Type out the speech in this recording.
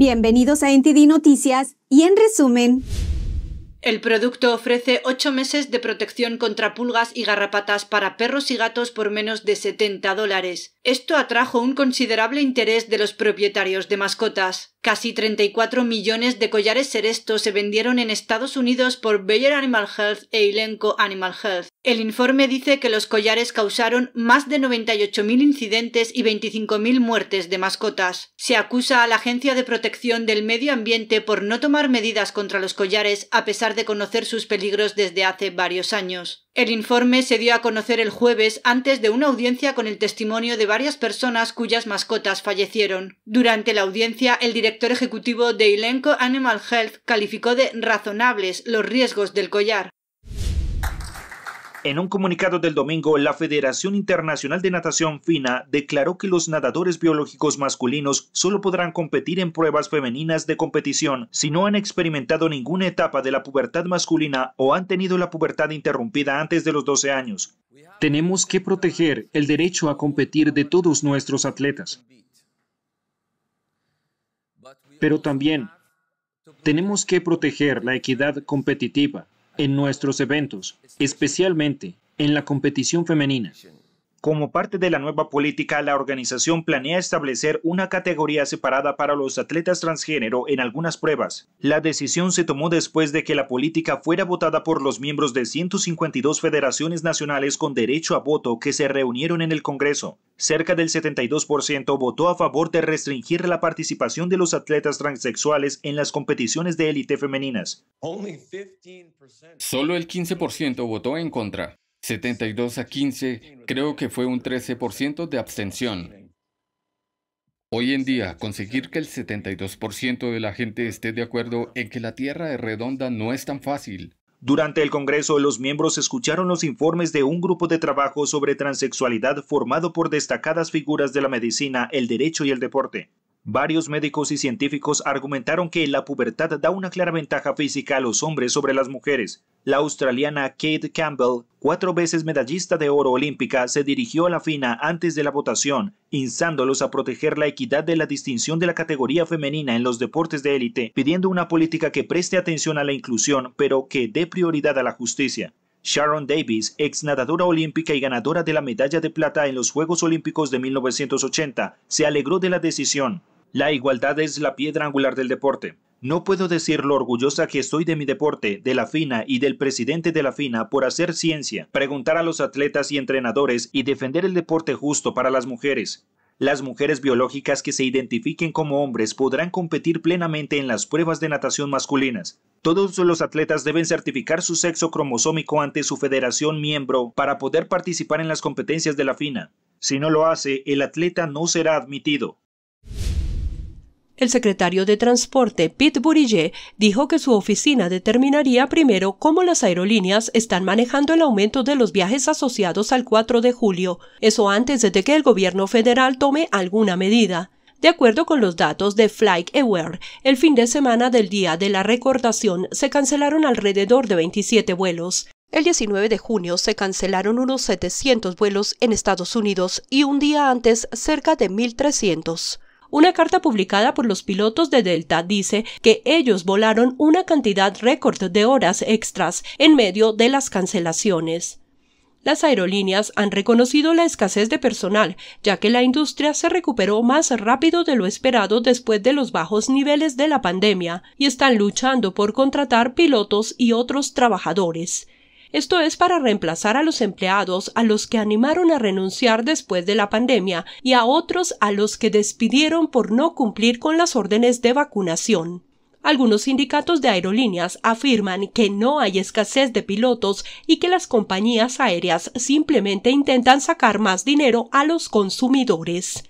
Bienvenidos a NTD Noticias y en resumen. El producto ofrece 8 meses de protección contra pulgas y garrapatas para perros y gatos por menos de 70 dólares. Esto atrajo un considerable interés de los propietarios de mascotas. Casi 34 millones de collares serestos se vendieron en Estados Unidos por Bayer Animal Health e Elenco Animal Health. El informe dice que los collares causaron más de 98.000 incidentes y 25.000 muertes de mascotas. Se acusa a la Agencia de Protección del Medio Ambiente por no tomar medidas contra los collares a pesar de conocer sus peligros desde hace varios años. El informe se dio a conocer el jueves antes de una audiencia con el testimonio de varias personas cuyas mascotas fallecieron. Durante la audiencia, el director ejecutivo de Ilenco Animal Health calificó de razonables los riesgos del collar. En un comunicado del domingo, la Federación Internacional de Natación FINA declaró que los nadadores biológicos masculinos solo podrán competir en pruebas femeninas de competición si no han experimentado ninguna etapa de la pubertad masculina o han tenido la pubertad interrumpida antes de los 12 años. Tenemos que proteger el derecho a competir de todos nuestros atletas. Pero también tenemos que proteger la equidad competitiva en nuestros eventos, especialmente en la competición femenina. Como parte de la nueva política, la organización planea establecer una categoría separada para los atletas transgénero en algunas pruebas. La decisión se tomó después de que la política fuera votada por los miembros de 152 federaciones nacionales con derecho a voto que se reunieron en el Congreso. Cerca del 72% votó a favor de restringir la participación de los atletas transexuales en las competiciones de élite femeninas. Solo el 15% votó en contra. 72 a 15, creo que fue un 13% de abstención. Hoy en día, conseguir que el 72% de la gente esté de acuerdo en que la Tierra es redonda no es tan fácil. Durante el Congreso, los miembros escucharon los informes de un grupo de trabajo sobre transexualidad formado por destacadas figuras de la medicina, el derecho y el deporte. Varios médicos y científicos argumentaron que la pubertad da una clara ventaja física a los hombres sobre las mujeres, la australiana Kate Campbell, cuatro veces medallista de oro olímpica, se dirigió a la FINA antes de la votación, instándolos a proteger la equidad de la distinción de la categoría femenina en los deportes de élite, pidiendo una política que preste atención a la inclusión, pero que dé prioridad a la justicia. Sharon Davis, ex nadadora olímpica y ganadora de la medalla de plata en los Juegos Olímpicos de 1980, se alegró de la decisión. La igualdad es la piedra angular del deporte. No puedo decir lo orgullosa que estoy de mi deporte, de la FINA y del presidente de la FINA por hacer ciencia, preguntar a los atletas y entrenadores y defender el deporte justo para las mujeres. Las mujeres biológicas que se identifiquen como hombres podrán competir plenamente en las pruebas de natación masculinas. Todos los atletas deben certificar su sexo cromosómico ante su federación miembro para poder participar en las competencias de la FINA. Si no lo hace, el atleta no será admitido. El secretario de Transporte, Pete Buttigieg, dijo que su oficina determinaría primero cómo las aerolíneas están manejando el aumento de los viajes asociados al 4 de julio, eso antes de que el gobierno federal tome alguna medida. De acuerdo con los datos de FlightAware, el fin de semana del día de la recordación se cancelaron alrededor de 27 vuelos. El 19 de junio se cancelaron unos 700 vuelos en Estados Unidos y un día antes cerca de 1.300. Una carta publicada por los pilotos de Delta dice que ellos volaron una cantidad récord de horas extras en medio de las cancelaciones. Las aerolíneas han reconocido la escasez de personal, ya que la industria se recuperó más rápido de lo esperado después de los bajos niveles de la pandemia, y están luchando por contratar pilotos y otros trabajadores. Esto es para reemplazar a los empleados a los que animaron a renunciar después de la pandemia y a otros a los que despidieron por no cumplir con las órdenes de vacunación. Algunos sindicatos de aerolíneas afirman que no hay escasez de pilotos y que las compañías aéreas simplemente intentan sacar más dinero a los consumidores.